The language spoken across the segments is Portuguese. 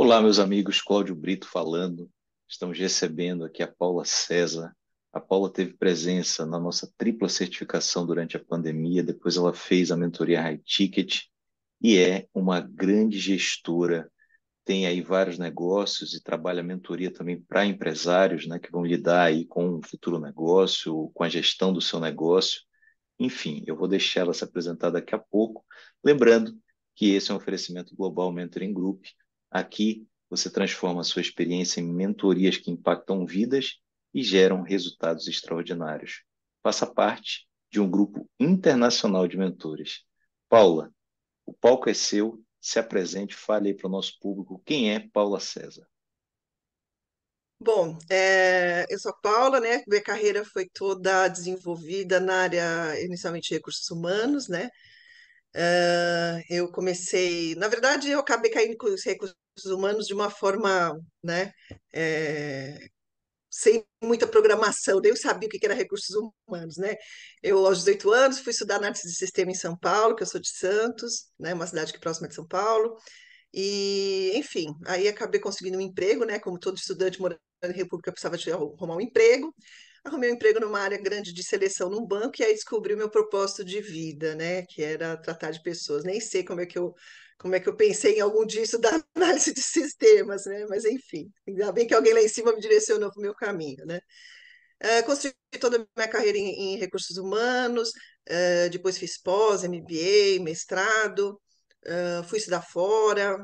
Olá, meus amigos, Cláudio Brito falando. Estamos recebendo aqui a Paula César. A Paula teve presença na nossa tripla certificação durante a pandemia, depois ela fez a mentoria High Ticket e é uma grande gestora. Tem aí vários negócios e trabalha mentoria também para empresários, né, que vão lidar aí com o futuro negócio, com a gestão do seu negócio. Enfim, eu vou deixar ela se apresentar daqui a pouco. Lembrando que esse é um oferecimento global Mentoring Group, Aqui você transforma a sua experiência em mentorias que impactam vidas e geram resultados extraordinários. Faça parte de um grupo internacional de mentores. Paula, o palco é seu, se apresente, fale para o nosso público quem é Paula César. Bom, é, eu sou a Paula, né? Minha carreira foi toda desenvolvida na área, inicialmente, de recursos humanos, né? eu comecei, na verdade, eu acabei caindo com os recursos humanos de uma forma, né, é, sem muita programação, nem eu sabia o que era recursos humanos, né? Eu, aos 18 anos, fui estudar análise de sistema em São Paulo, que eu sou de Santos, né, uma cidade que é próxima de São Paulo, e, enfim, aí acabei conseguindo um emprego, né, como todo estudante morando na República, precisava de arrumar um emprego, arrumei um emprego numa área grande de seleção num banco e aí descobri o meu propósito de vida, né? Que era tratar de pessoas. Nem sei como é que eu como é que eu pensei em algum disso da análise de sistemas, né? Mas enfim, ainda bem que alguém lá em cima me direcionou para o meu caminho, né? Uh, construí toda a minha carreira em, em recursos humanos, uh, depois fiz pós, MBA, mestrado, uh, fui estudar fora,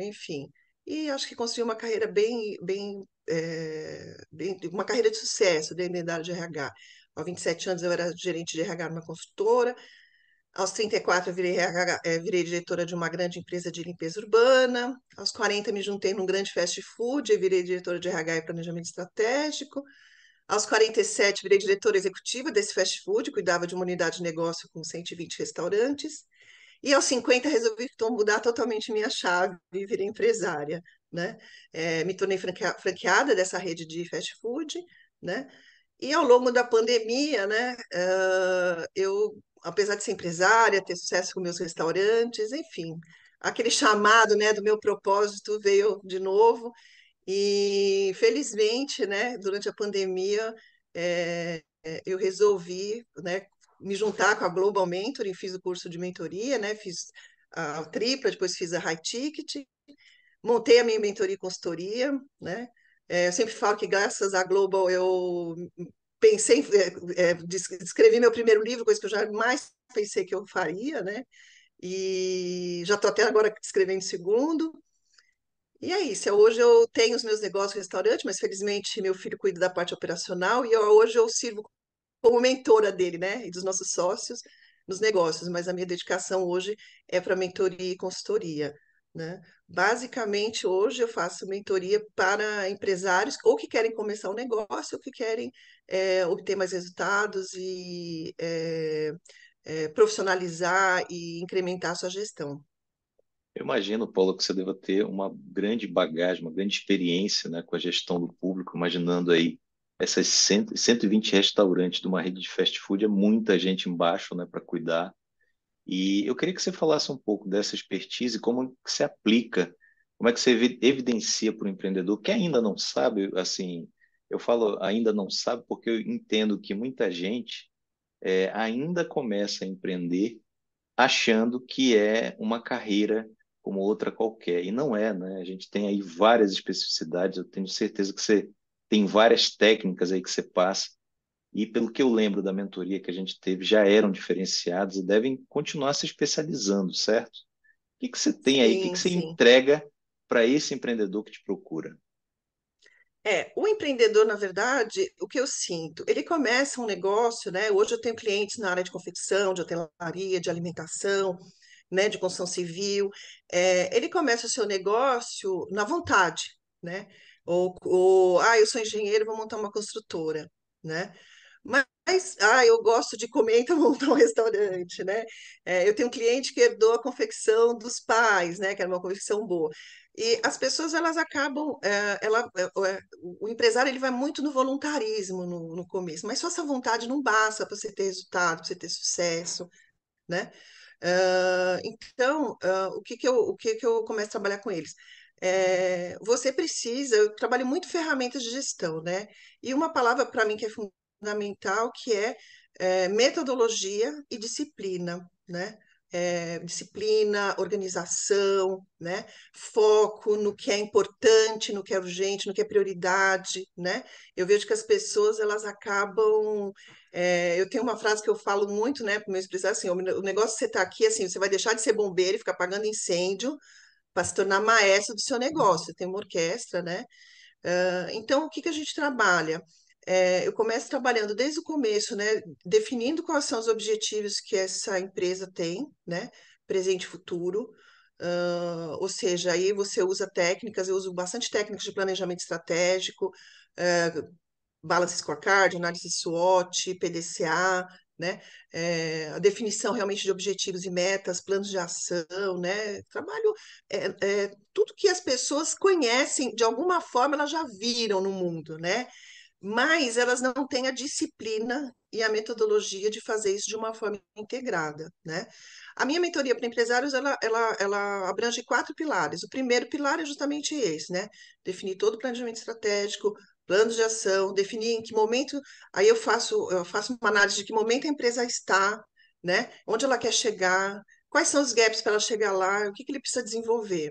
enfim e acho que construí uma carreira bem, bem, é, bem uma carreira de sucesso dentro da área de RH. Aos 27 anos eu era gerente de RH numa consultora, aos 34 eu virei, RH, é, eh, virei diretora de uma grande empresa de limpeza urbana, aos 40 me juntei num grande fast food e virei diretora de RH e planejamento estratégico, aos 47 virei diretora executiva desse fast food, cuidava de uma unidade de negócio com 120 restaurantes, e aos 50 resolvi então mudar totalmente minha chave e virei empresária, né? É, me tornei franqueada dessa rede de fast food, né? E ao longo da pandemia, né, uh, eu, apesar de ser empresária, ter sucesso com meus restaurantes, enfim, aquele chamado, né, do meu propósito veio de novo e felizmente, né, durante a pandemia, é, eu resolvi, né, me juntar com a Global Mentoring, fiz o curso de mentoria, né? Fiz a tripla, depois fiz a high ticket, montei a minha mentoria e consultoria, né? É, eu sempre falo que graças à Global eu pensei, é, é, escrevi meu primeiro livro, coisa que eu jamais pensei que eu faria, né? E já estou até agora escrevendo segundo. E é isso. Hoje eu tenho os meus negócios no restaurante, mas felizmente meu filho cuida da parte operacional e eu, hoje eu sirvo como mentora dele, né? E dos nossos sócios nos negócios, mas a minha dedicação hoje é para mentoria e consultoria. Né? Basicamente, hoje eu faço mentoria para empresários ou que querem começar um negócio ou que querem é, obter mais resultados e é, é, profissionalizar e incrementar a sua gestão. Eu imagino, Paulo, que você deva ter uma grande bagagem, uma grande experiência né, com a gestão do público, imaginando aí essas 100, 120 restaurantes de uma rede de fast food é muita gente embaixo né, para cuidar. E eu queria que você falasse um pouco dessa expertise, como que se aplica, como é que você evidencia para o empreendedor que ainda não sabe, assim, eu falo ainda não sabe porque eu entendo que muita gente é, ainda começa a empreender achando que é uma carreira como outra qualquer, e não é, né? A gente tem aí várias especificidades, eu tenho certeza que você tem várias técnicas aí que você passa. E pelo que eu lembro da mentoria que a gente teve, já eram diferenciados e devem continuar se especializando, certo? O que, que você tem sim, aí? O que, que você sim. entrega para esse empreendedor que te procura? É, o empreendedor, na verdade, o que eu sinto, ele começa um negócio, né? Hoje eu tenho clientes na área de confecção, de hotelaria, de alimentação, né? De construção civil. É, ele começa o seu negócio na vontade, né? Ou, ou ah, eu sou engenheiro, vou montar uma construtora, né? Mas, ah, eu gosto de comer, então vou montar um restaurante, né? É, eu tenho um cliente que herdou a confecção dos pais, né? Que era uma confecção boa. E as pessoas, elas acabam, é, ela, é, o é, empresário, ele vai muito no voluntarismo no, no começo, mas só essa vontade não basta para você ter resultado, para você ter sucesso, né? Uh, então, uh, o, que, que, eu, o que, que eu começo a trabalhar com eles? é, você precisa, eu trabalho muito ferramentas de gestão, né? E uma palavra para mim que é fundamental, que é, é metodologia e disciplina, né? É, disciplina, organização, né? foco no que é importante, no que é urgente, no que é prioridade, né? Eu vejo que as pessoas elas acabam, é, eu tenho uma frase que eu falo muito, né, para meus empresários é assim, o negócio você está aqui assim, você vai deixar de ser bombeiro e ficar apagando incêndio para se tornar maestro do seu negócio. Você tem uma orquestra, né? Uh, então, o que, que a gente trabalha? É, eu começo trabalhando desde o começo, né, definindo quais são os objetivos que essa empresa tem, né, presente e futuro, uh, ou seja, aí você usa técnicas, eu uso bastante técnicas de planejamento estratégico, uh, Balance Scorecard, análise SWOT, PDCA, né? É, a definição realmente de objetivos e metas, planos de ação, né? Trabalho, é, é, tudo que as pessoas conhecem, de alguma forma elas já viram no mundo, né? Mas elas não têm a disciplina e a metodologia de fazer isso de uma forma integrada, né? A minha mentoria para empresários, ela, ela, ela abrange quatro pilares. O primeiro pilar é justamente esse, né? Definir todo o planejamento estratégico, planos de ação, definir em que momento, aí eu faço, eu faço uma análise de que momento a empresa está, né? Onde ela quer chegar, quais são os gaps para ela chegar lá, o que, que ele precisa desenvolver.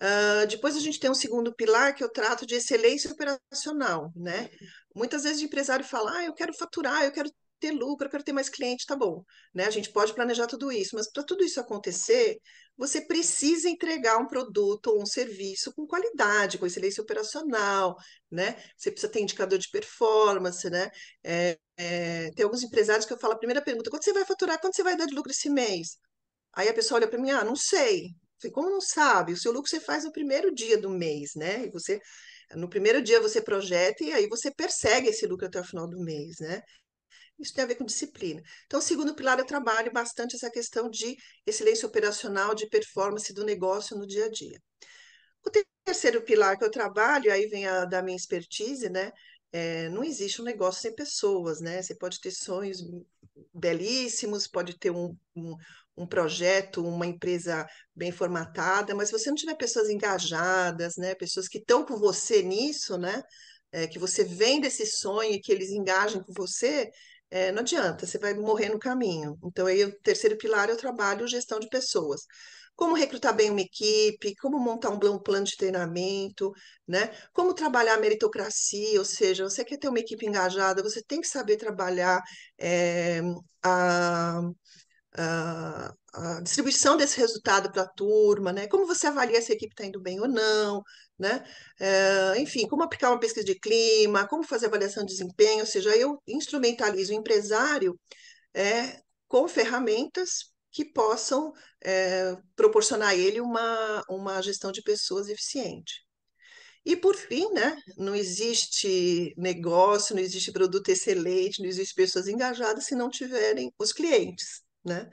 Uh, depois a gente tem um segundo pilar que eu trato de excelência operacional, né? Uhum. Muitas vezes o empresário fala, ah, eu quero faturar, eu quero ter lucro, eu quero ter mais cliente, tá bom. Né? A gente pode planejar tudo isso, mas para tudo isso acontecer, você precisa entregar um produto ou um serviço com qualidade, com excelência operacional, né? Você precisa ter indicador de performance, né? É, é, tem alguns empresários que eu falo a primeira pergunta: quando você vai faturar, quando você vai dar de lucro esse mês? Aí a pessoa olha para mim, ah, não sei. Falei, como não sabe? O seu lucro você faz no primeiro dia do mês, né? E você no primeiro dia você projeta e aí você persegue esse lucro até o final do mês, né? Isso tem a ver com disciplina. Então, segundo pilar, eu trabalho bastante essa questão de excelência operacional, de performance do negócio no dia a dia. O terceiro pilar que eu trabalho, aí vem a da minha expertise, né? É, não existe um negócio sem pessoas, né? Você pode ter sonhos belíssimos, pode ter um, um, um projeto, uma empresa bem formatada, mas se você não tiver pessoas engajadas, né? Pessoas que estão com você nisso, né? É, que você vende esse sonho e que eles engajem com você, é, não adianta, você vai morrer no caminho. Então, aí, o terceiro pilar é o trabalho gestão de pessoas. Como recrutar bem uma equipe, como montar um plano de treinamento, né? Como trabalhar a meritocracia, ou seja, você quer ter uma equipe engajada, você tem que saber trabalhar é, a, a, a distribuição desse resultado para a turma, né? Como você avalia se a equipe está indo bem ou não, né? É, enfim, como aplicar uma pesquisa de clima, como fazer avaliação de desempenho, ou seja, eu instrumentalizo o empresário é, com ferramentas que possam é, proporcionar a ele uma, uma gestão de pessoas eficiente. E por fim, né, não existe negócio, não existe produto excelente, não existe pessoas engajadas se não tiverem os clientes, né?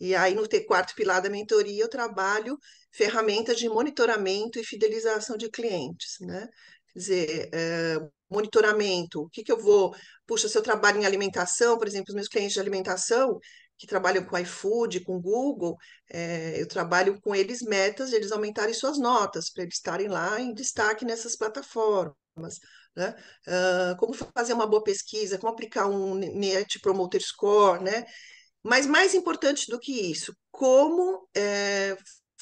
E aí no quarto pilar da mentoria eu trabalho ferramentas de monitoramento e fidelização de clientes, né? Quer dizer, é, monitoramento, o que, que eu vou... Puxa, se eu trabalho em alimentação, por exemplo, os meus clientes de alimentação, que trabalham com iFood, com Google, é, eu trabalho com eles metas de eles aumentarem suas notas, para eles estarem lá em destaque nessas plataformas. Né? Uh, como fazer uma boa pesquisa, como aplicar um Net Promoter Score, né? Mas mais importante do que isso, como é,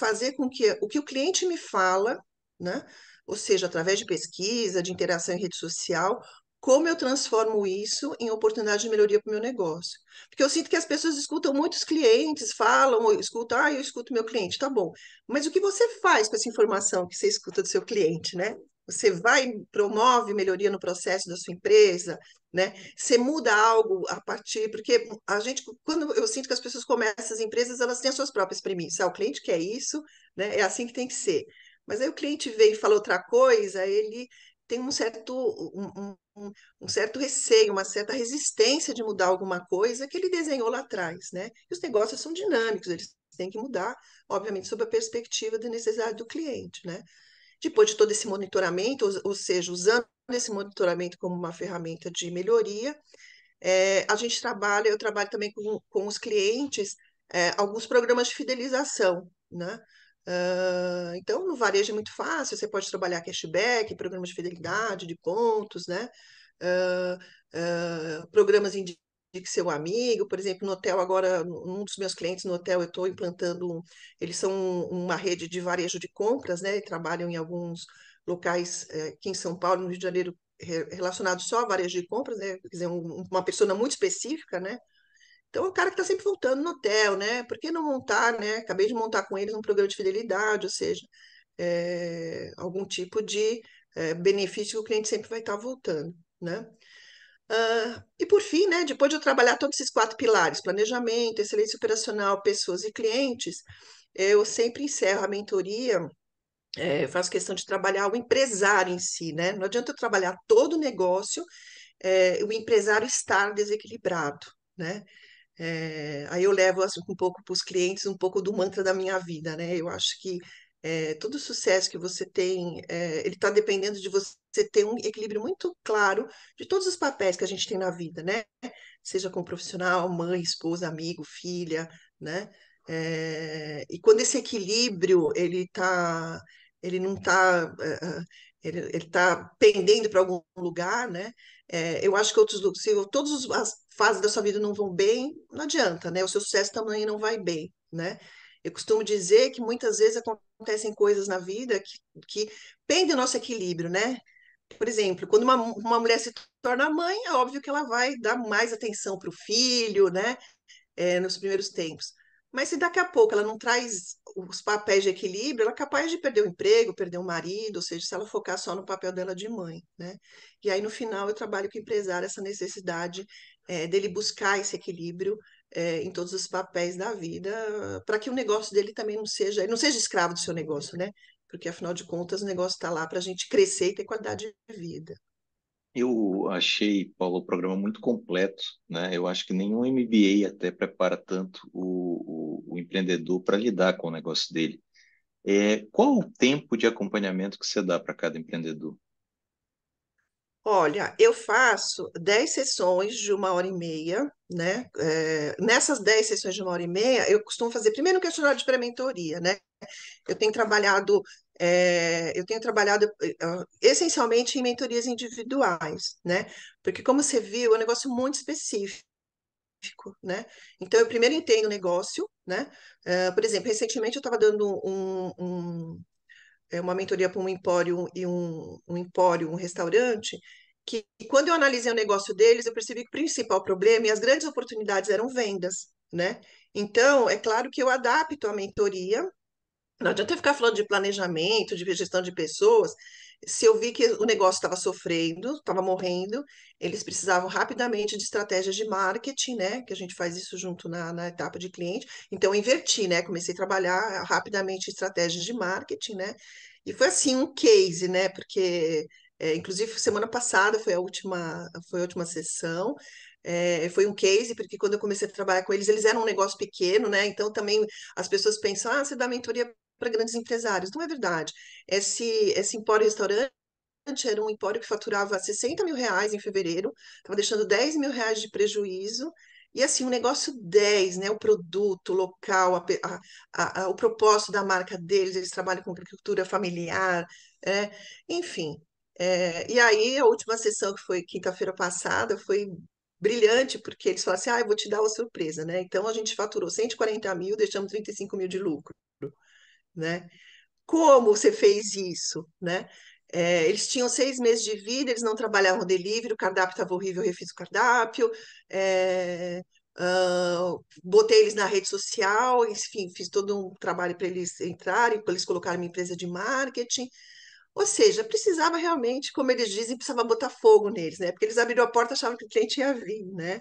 fazer com que o que o cliente me fala, né? Ou seja, através de pesquisa, de interação em rede social, como eu transformo isso em oportunidade de melhoria para o meu negócio. Porque eu sinto que as pessoas escutam muitos clientes, falam, escutam, ah, eu escuto meu cliente, tá bom. Mas o que você faz com essa informação que você escuta do seu cliente, né? você vai promove melhoria no processo da sua empresa, né? Você muda algo a partir porque a gente quando eu sinto que as pessoas começam as empresas elas têm as suas próprias premissas, ah, o cliente quer isso, né? É assim que tem que ser. Mas aí o cliente veio e fala outra coisa, ele tem um certo um, um, um certo receio, uma certa resistência de mudar alguma coisa que ele desenhou lá atrás, né? E os negócios são dinâmicos, eles têm que mudar, obviamente, sob a perspectiva da necessidade do cliente, né? Depois tipo, de todo esse monitoramento, ou, seja, usando esse monitoramento como uma ferramenta de melhoria, é, a gente trabalha, eu trabalho também com, com os clientes, é, alguns programas de fidelização, né? Uh, então, no varejo é muito fácil, você pode trabalhar cashback, programas de fidelidade, de pontos, né? Uh, uh, programas de que seu amigo, por exemplo, no hotel agora, um dos meus clientes no hotel, eu estou implantando, eles são uma rede de varejo de compras, né, e trabalham em alguns locais é, aqui em São Paulo, no Rio de Janeiro, relacionado só a varejo de compras, né, quer dizer, um, uma persona muito específica, né, então, é o cara que está sempre voltando no hotel, né? Por que não montar, né? Acabei de montar com eles um programa de fidelidade, ou seja, é, algum tipo de é, benefício que o cliente sempre vai estar tá voltando, né? e por fim, né, depois de eu trabalhar todos esses quatro pilares, planejamento, excelência operacional, pessoas e clientes, eu sempre encerro a mentoria é, faço questão de trabalhar o empresário em si, né? Não adianta eu trabalhar todo o negócio, é, o empresário estar desequilibrado, né? É, aí eu levo assim, um pouco para os clientes um pouco do mantra da minha vida, né? Eu acho que é, todo sucesso que você tem, é, ele está dependendo de você ter um equilíbrio muito claro de todos os papéis que a gente tem na vida, né? Seja como profissional, mãe, esposa, amigo, filha, né? É, e quando esse equilíbrio ele tá, ele não está, ele, está pendendo para algum lugar, né? eu acho que outros, se todas as fases da sua vida não vão bem, não adianta, né? O seu sucesso também não vai bem, né? Eu costumo dizer que muitas vezes acontecem coisas na vida que, que pendem o nosso equilíbrio, né? Por exemplo, quando uma, uma mulher se torna mãe, é óbvio que ela vai dar mais atenção para o filho, né? É, nos primeiros tempos. Mas se daqui a pouco ela não traz os papéis de equilíbrio, ela é capaz de perder o emprego, perder o marido, ou seja, se ela focar só no papel dela de mãe, né? E aí, no final, eu trabalho com o empresário essa necessidade é, dele buscar esse equilíbrio é, em todos os papéis da vida, para que o negócio dele também não seja, ele não seja escravo do seu negócio, né? Porque afinal de contas o negócio está lá para a gente crescer e ter qualidade de vida. Eu achei, Paulo, o programa muito completo, né? Eu acho que nenhum MBA até prepara tanto o, o, o empreendedor para lidar com o negócio dele. É, qual o tempo de acompanhamento que você dá para cada empreendedor? Olha, eu faço 10 sessões de uma hora e meia, né? É, nessas 10 sessões de uma hora e meia, eu costumo fazer primeiro um questionário de pré-mentoria, né? Eu tenho trabalhado, é, eu tenho trabalhado eh, ah, essencialmente em mentorias individuais, né? Porque, como você viu, é um negócio muito específico. Né? Então, eu primeiro entendo o negócio, né? Uh, por exemplo, recentemente eu estava dando um é uma mentoria para um empório e um, um empório, um restaurante, que quando eu analisei o negócio deles, eu percebi que o principal problema e as grandes oportunidades eram vendas, né? Então, é claro que eu adapto a mentoria. Não adianta ficar falando de planejamento, de gestão de pessoas, se eu vi que o negócio estava sofrendo, estava morrendo, eles precisavam rapidamente de estratégias de marketing, né? Que a gente faz isso junto na, na etapa de cliente. Então, eu inverti, né? Comecei a trabalhar ah, rapidamente estratégias de marketing, né? E foi assim um case, né? Porque, é, inclusive, semana passada foi a última, foi a última sessão. É, foi um case, porque quando eu comecei a trabalhar com eles, eles eram um negócio pequeno, né? Então também as pessoas pensam, ah, você dá mentoria para grandes empresários. Não é verdade. Esse, esse empório-restaurante era um empório que faturava 60 mil reais em fevereiro, estava deixando 10 mil reais de prejuízo. E assim, o um negócio 10, né? O produto, o local, a, a, a, o propósito da marca deles, eles trabalham com agricultura familiar, é, enfim. É, e aí, a última sessão, que foi quinta-feira passada, foi brilhante, porque eles falaram assim: ah, eu vou te dar uma surpresa, né? Então, a gente faturou 140 mil, deixamos 35 mil de lucro né? Como você fez isso, né? É, eles tinham seis meses de vida, eles não trabalhavam delivery, o cardápio estava horrível, eu refiz o cardápio, é, uh, botei eles na rede social, enfim, fiz todo um trabalho para eles entrarem, para eles colocarem uma empresa de marketing. Ou seja, precisava realmente, como eles dizem, precisava botar fogo neles, né? Porque eles abriram a porta achavam que o cliente ia vir, né?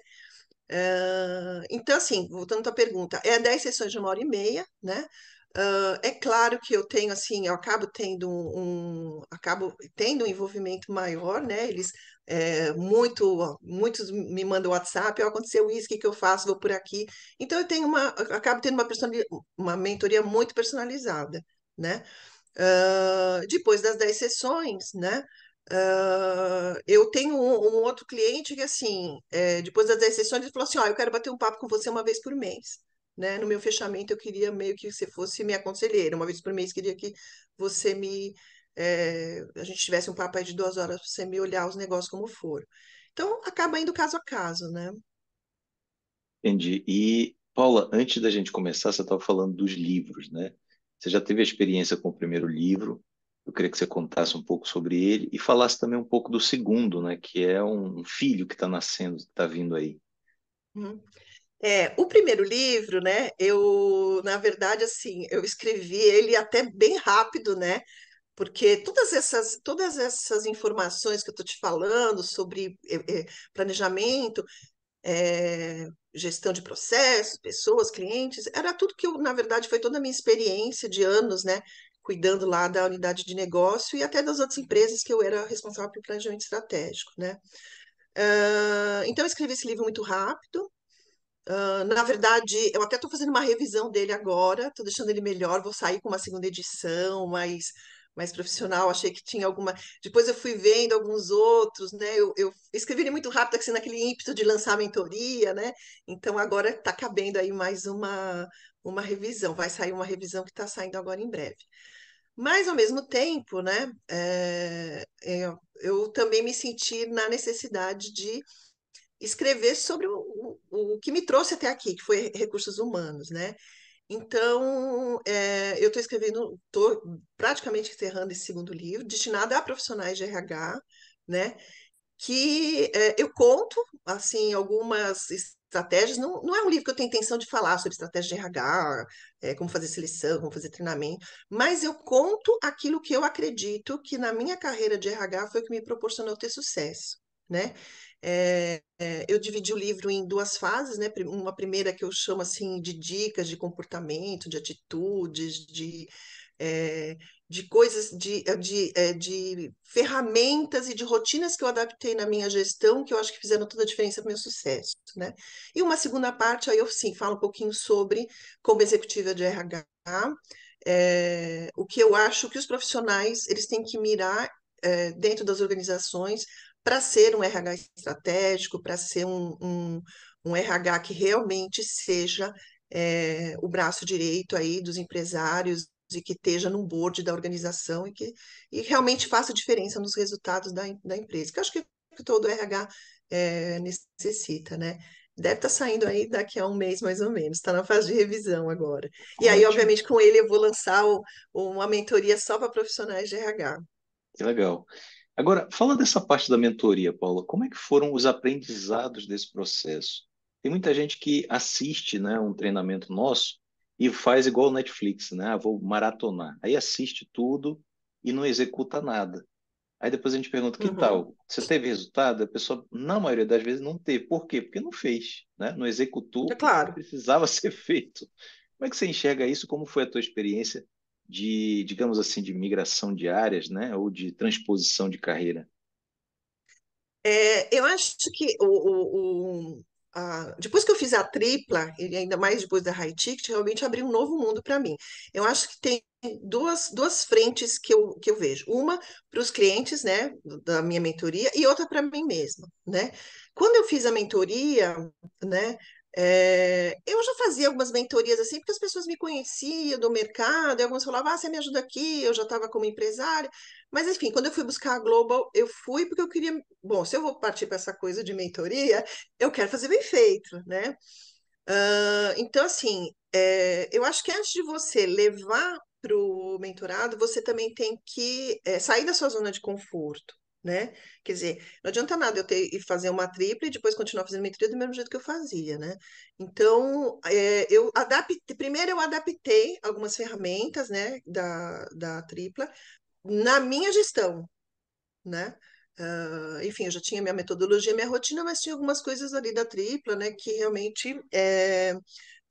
Uh, então, assim, voltando à pergunta, é 10 sessões de uma hora e meia, né? Uh, é claro que eu tenho assim, eu acabo tendo um, um acabo tendo um envolvimento maior, né? Eles é, muito, muitos me mandam WhatsApp, aconteceu isso, o que, que eu faço, vou por aqui. Então eu tenho uma, eu acabo tendo uma, uma mentoria muito personalizada, né? Uh, depois das 10 sessões, né? Uh, eu tenho um, um, outro cliente que, assim, é, depois das 10 sessões, ele falou assim: Ó, oh, eu quero bater um papo com você uma vez por mês né? No meu fechamento, eu queria meio que você fosse minha conselheira. Uma vez por mês, queria que você me. É, a gente tivesse um papo aí de duas horas para você me olhar os negócios como foram. Então, acaba indo caso a caso, né? Entendi. E, Paula, antes da gente começar, você estava falando dos livros, né? Você já teve a experiência com o primeiro livro. Eu queria que você contasse um pouco sobre ele e falasse também um pouco do segundo, né? Que é um filho que está nascendo, que está vindo aí. Hum. É, o primeiro livro, né? Eu, na verdade, assim, eu escrevi ele até bem rápido, né? Porque todas essas, todas essas informações que eu estou te falando sobre é, planejamento, é, gestão de processos, pessoas, clientes, era tudo que eu, na verdade, foi toda a minha experiência de anos, né? Cuidando lá da unidade de negócio e até das outras empresas que eu era responsável pelo planejamento estratégico, né? Uh, então, eu escrevi esse livro muito rápido, Uh, na verdade, eu até estou fazendo uma revisão dele agora, estou deixando ele melhor, vou sair com uma segunda edição, mais, mais profissional, achei que tinha alguma. Depois eu fui vendo alguns outros, né? Eu, eu escrevi ele muito rápido, assim, tá naquele ímpeto de lançar a mentoria, né? Então agora está cabendo aí mais uma, uma revisão, vai sair uma revisão que está saindo agora em breve. Mas, ao mesmo tempo, né, é, eu, eu também me senti na necessidade de escrever sobre o, o, o que me trouxe até aqui, que foi recursos humanos, né? Então, é, eu estou escrevendo, estou praticamente encerrando esse segundo livro, destinado a profissionais de RH, né? Que é, eu conto, assim, algumas estratégias. Não, não é um livro que eu tenho intenção de falar sobre estratégia de RH, é, como fazer seleção, como fazer treinamento, mas eu conto aquilo que eu acredito que na minha carreira de RH foi o que me proporcionou ter sucesso né? É, é, eu dividi o livro em duas fases, né? Uma primeira que eu chamo assim de dicas de comportamento, de atitudes, de, é, de coisas, de, é, de, é, de ferramentas e de rotinas que eu adaptei na minha gestão, que eu acho que fizeram toda a diferença para o meu sucesso, né? E uma segunda parte, aí eu sim falo um pouquinho sobre como executiva de RH, é, o que eu acho que os profissionais eles têm que mirar dentro das organizações para ser um RH estratégico, para ser um, um, um, RH que realmente seja é, o braço direito aí dos empresários e que esteja no board da organização e que e realmente faça diferença nos resultados da, da empresa, que eu acho que todo RH é, eh, necessita, né? Deve estar tá saindo aí daqui a um mês, mais ou menos, está na fase de revisão agora. E aí, obviamente, com ele eu vou lançar o, uma mentoria só para profissionais de RH. Que legal. Agora, fala dessa parte da mentoria, Paula. Como é que foram os aprendizados desse processo? Tem muita gente que assiste né, um treinamento nosso e faz igual o Netflix, né? Ah, vou maratonar. Aí assiste tudo e não executa nada. Aí depois a gente pergunta, que uhum. tal? Você teve resultado? A pessoa, na maioria das vezes, não teve. Por quê? Porque não fez, né? não executou é claro. precisava ser feito. Como é que você enxerga isso? Como foi a tua experiência de, digamos assim, de migração de áreas, né? Ou de transposição de carreira? É, eu acho que o, o, o a, depois que eu fiz a tripla, e ainda mais depois da high ticket, realmente abriu um novo mundo para mim. Eu acho que tem duas, duas frentes que eu, que eu vejo. Uma para os clientes, né, da minha mentoria, e outra para mim mesma, né? Quando eu fiz a mentoria, né, é, eu já fazia algumas mentorias assim, porque as pessoas me conheciam do mercado, e algumas falavam, ah, você me ajuda aqui, eu já estava como empresária. Mas, enfim, quando eu fui buscar a Global, eu fui porque eu queria. Bom, se eu vou partir para essa coisa de mentoria, eu quero fazer bem feito, né? Uh, então, assim, é, eu acho que antes de você levar para o mentorado, você também tem que é, sair da sua zona de conforto né? Quer dizer, não adianta nada eu ter e fazer uma tripla e depois continuar fazendo minha trilha do mesmo jeito que eu fazia, né? Então, é, eu adaptei, primeiro eu adaptei algumas ferramentas, né, da, da tripla na minha gestão, né? Uh, enfim, eu já tinha minha metodologia, minha rotina, mas tinha algumas coisas ali da tripla, né, que realmente é,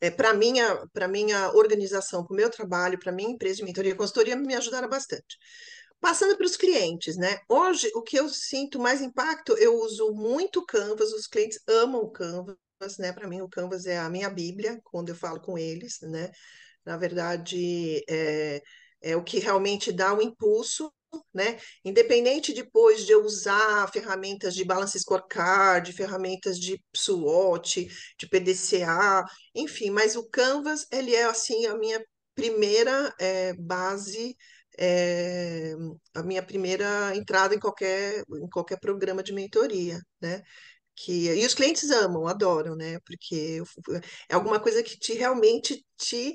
é, para minha para minha organização, para o meu trabalho, para minha empresa de mentoria e consultoria me ajudaram bastante. Passando para os clientes, né? Hoje, o que eu sinto mais impacto, eu uso muito Canvas, os clientes amam o Canvas, né? Para mim, o Canvas é a minha bíblia, quando eu falo com eles, né? Na verdade, é, é o que realmente dá o um impulso, né? Independente depois de eu usar ferramentas de balance scorecard, ferramentas de SWOT, de PDCA, enfim, mas o Canvas, ele é, assim, a minha primeira é, base é, a minha primeira entrada em qualquer, em qualquer programa de mentoria, né? Que, e os clientes amam, adoram, né? Porque é alguma coisa que te realmente te,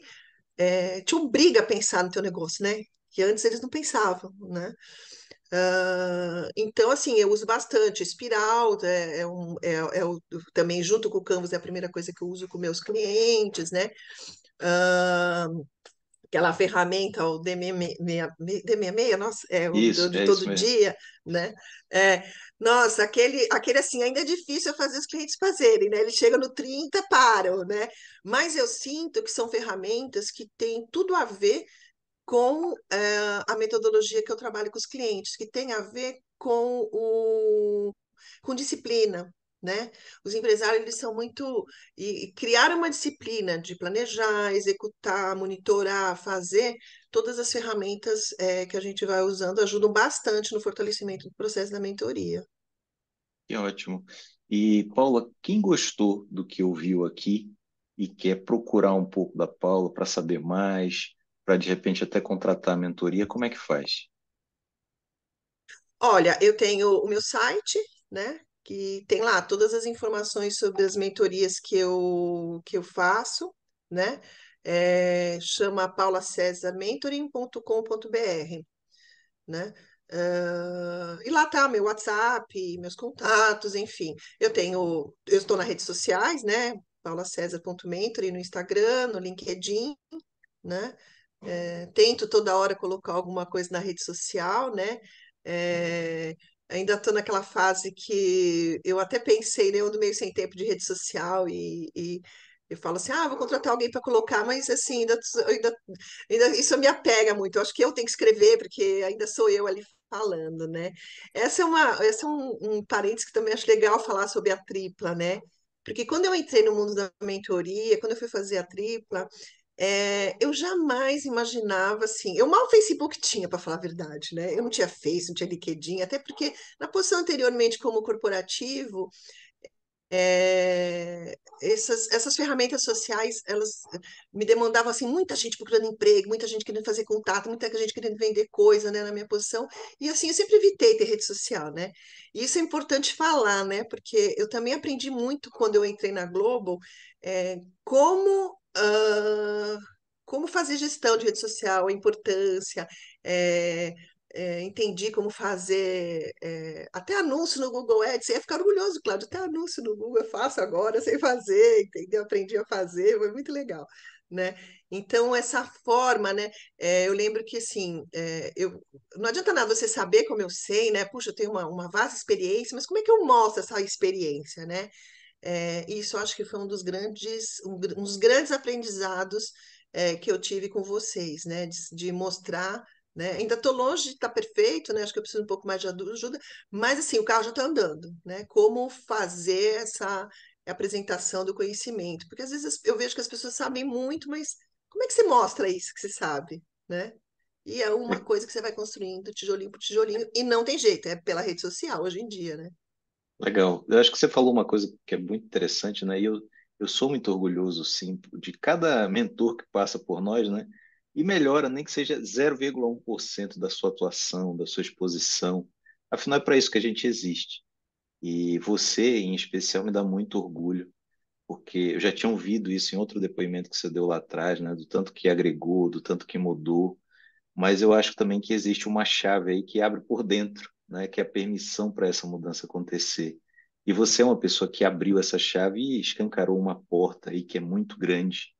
é, te obriga a pensar no teu negócio, né? Que antes eles não pensavam, né? Uh, então, assim, eu uso bastante espiral, é, é um, é, é o, também junto com o Canvas é a primeira coisa que eu uso com meus clientes, né? Uh, aquela ferramenta, o DMM nossa, é o isso, de é todo dia, né? É, nossa, aquele, aquele assim, ainda é difícil fazer os clientes fazerem, né? Ele chega no 30, param, né? Mas eu sinto que são ferramentas que têm tudo a ver com é, a metodologia que eu trabalho com os clientes, que tem a ver com o com disciplina, né? Os empresários eles são muito e, e criar uma disciplina de planejar, executar, monitorar, fazer todas as ferramentas é, que a gente vai usando ajudam bastante no fortalecimento do processo da mentoria. Que ótimo. E Paula, quem gostou do que ouviu aqui e quer procurar um pouco da Paula para saber mais, para de repente até contratar a mentoria, como é que faz? Olha, eu tenho o meu site, né? que tem lá todas as informações sobre as mentorias que eu, que eu faço, né? É, chama Paula César mentoring.com.br, né? Uh, e lá tá meu WhatsApp, meus contatos, enfim. Eu tenho, eu estou nas redes sociais, né? paulacesar.mentoring no Instagram, no LinkedIn, né? É, tento toda hora colocar alguma coisa na rede social, né? É, ainda estou naquela fase que eu até pensei, né? Eu ando meio sem tempo de rede social e, e eu falo assim, ah, vou contratar alguém para colocar, mas assim, ainda, ainda, ainda isso me apega muito. Eu acho que eu tenho que escrever, porque ainda sou eu ali falando, né? Essa é uma, essa é um, um parênteses que também acho legal falar sobre a tripla, né? Porque quando eu entrei no mundo da mentoria, quando eu fui fazer a tripla, é, eu jamais imaginava assim. Eu mal Facebook tinha, para falar a verdade, né? Eu não tinha Face, não tinha LinkedIn, até porque na posição anteriormente como corporativo, é, essas, essas ferramentas sociais elas me demandavam assim muita gente procurando emprego, muita gente querendo fazer contato, muita gente querendo vender coisa, né, na minha posição. E assim eu sempre evitei ter rede social, né? E isso é importante falar, né? Porque eu também aprendi muito quando eu entrei na Globo, é, como Uh, como fazer gestão de rede social, a importância, é, é, entendi como fazer é, até anúncio no Google Ads. Você ia ficar orgulhoso, Cláudio, até anúncio no Google eu faço agora sem fazer, entendeu? Aprendi a fazer, foi muito legal. Né? Então, essa forma, né? É, eu lembro que, assim, é, eu, não adianta nada você saber como eu sei, né? Puxa, eu tenho uma, uma vasta experiência, mas como é que eu mostro essa experiência, né? É, isso acho que foi um dos grandes, um, um dos grandes aprendizados é, que eu tive com vocês, né? De, de mostrar, né? Ainda estou longe de estar tá perfeito, né? Acho que eu preciso um pouco mais de ajuda, mas assim, o carro já está andando, né? Como fazer essa apresentação do conhecimento? Porque às vezes eu vejo que as pessoas sabem muito, mas como é que você mostra isso que você sabe, né? E é uma é. coisa que você vai construindo tijolinho por tijolinho, e não tem jeito, é pela rede social hoje em dia, né? Legal. Eu acho que você falou uma coisa que é muito interessante, né? E eu, eu sou muito orgulhoso, sim, de cada mentor que passa por nós, né? E melhora, nem que seja 0,1% da sua atuação, da sua exposição. Afinal, é para isso que a gente existe. E você, em especial, me dá muito orgulho, porque eu já tinha ouvido isso em outro depoimento que você deu lá atrás, né? Do tanto que agregou, do tanto que mudou. Mas eu acho também que existe uma chave aí que abre por dentro né, que é a permissão para essa mudança acontecer. E você é uma pessoa que abriu essa chave e escancarou uma porta aí que é muito grande.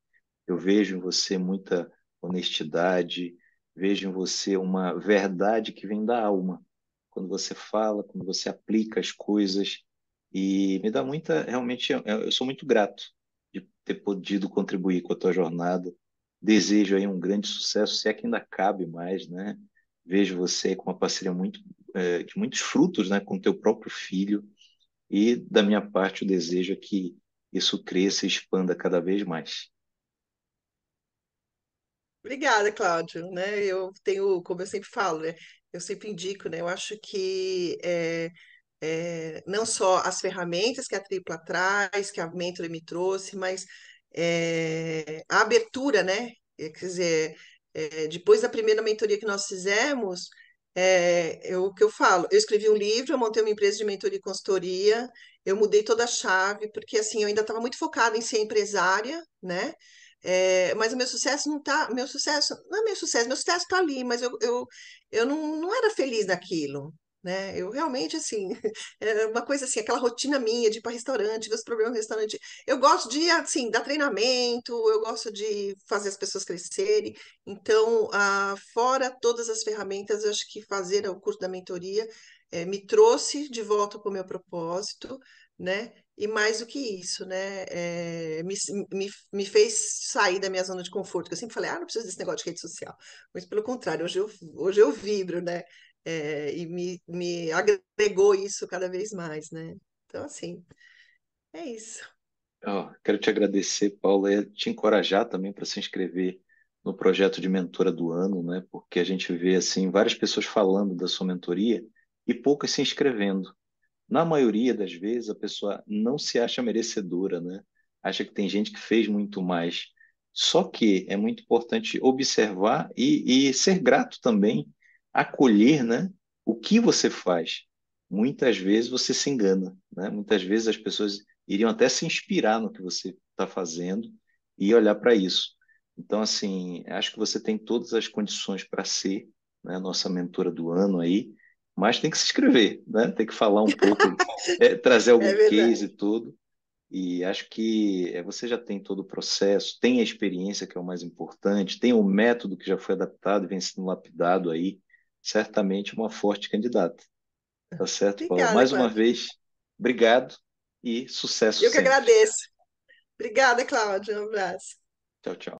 Eu vejo em você muita honestidade, vejo em você uma verdade que vem da alma. Quando você fala, quando você aplica as coisas, e me dá muita, realmente, eu sou muito grato de ter podido contribuir com a tua jornada. Desejo aí um grande sucesso, se é que ainda cabe mais, né? Vejo você com uma parceria muito de é, muitos frutos né, com teu próprio filho. E da minha parte, o desejo é que isso cresça e expanda cada vez mais. Obrigada, Cláudio. Né? Eu tenho, como eu sempre falo, né? eu sempre indico, né? eu acho que é, é, não só as ferramentas que a Tripla traz, que a Mentor me trouxe, mas é, a abertura, né? É, quer dizer, é, depois da primeira mentoria que nós fizemos, é, é, o que eu falo. Eu escrevi um livro, eu montei uma empresa de mentoria e consultoria, eu mudei toda a chave, porque assim, eu ainda estava muito focada em ser empresária, né? É, mas o meu sucesso não está meu sucesso, não é meu sucesso, meu sucesso está ali, mas eu, eu, eu não, não era feliz naquilo, né? Eu realmente, assim, é uma coisa assim, aquela rotina minha de ir para restaurante, ver os problemas do restaurante. Eu gosto de, assim, dar treinamento, eu gosto de fazer as pessoas crescerem. Então, ah, fora todas as ferramentas, eu acho que fazer o curso da mentoria é, me trouxe de volta para o meu propósito, né? E mais do que isso, né? É, me, me, me fez sair da minha zona de conforto, que eu sempre falei, ah, não preciso desse negócio de rede social. Mas pelo contrário, hoje eu, hoje eu vibro, né? é, e me, me agregou isso cada vez mais, né? Então, assim, é isso. Oh, quero te agradecer, Paula, e te encorajar também para se inscrever no projeto de mentora do ano, né? Porque a gente vê assim várias pessoas falando da sua mentoria e poucas se inscrevendo. Na maioria das vezes a pessoa não se acha merecedora, né? Acha que tem gente que fez muito mais. Só que é muito importante observar e, e ser grato também acolher né, o que você faz. Muitas vezes você se engana, né? muitas vezes as pessoas iriam até se inspirar no que você está fazendo e olhar para isso. Então, assim, acho que você tem todas as condições para ser né, nossa mentora do ano aí, mas tem que se inscrever, né? tem que falar um pouco, é, trazer algum é case e tudo. E acho que é, você já tem todo o processo, tem a experiência, que é o mais importante, tem o método que já foi adaptado e vem sendo lapidado aí certamente uma forte candidata. Tá certo? Obrigada, Mais uma vez, obrigado e sucesso. Eu sempre. que agradeço. Obrigada, Cláudia. Um abraço. Tchau, tchau.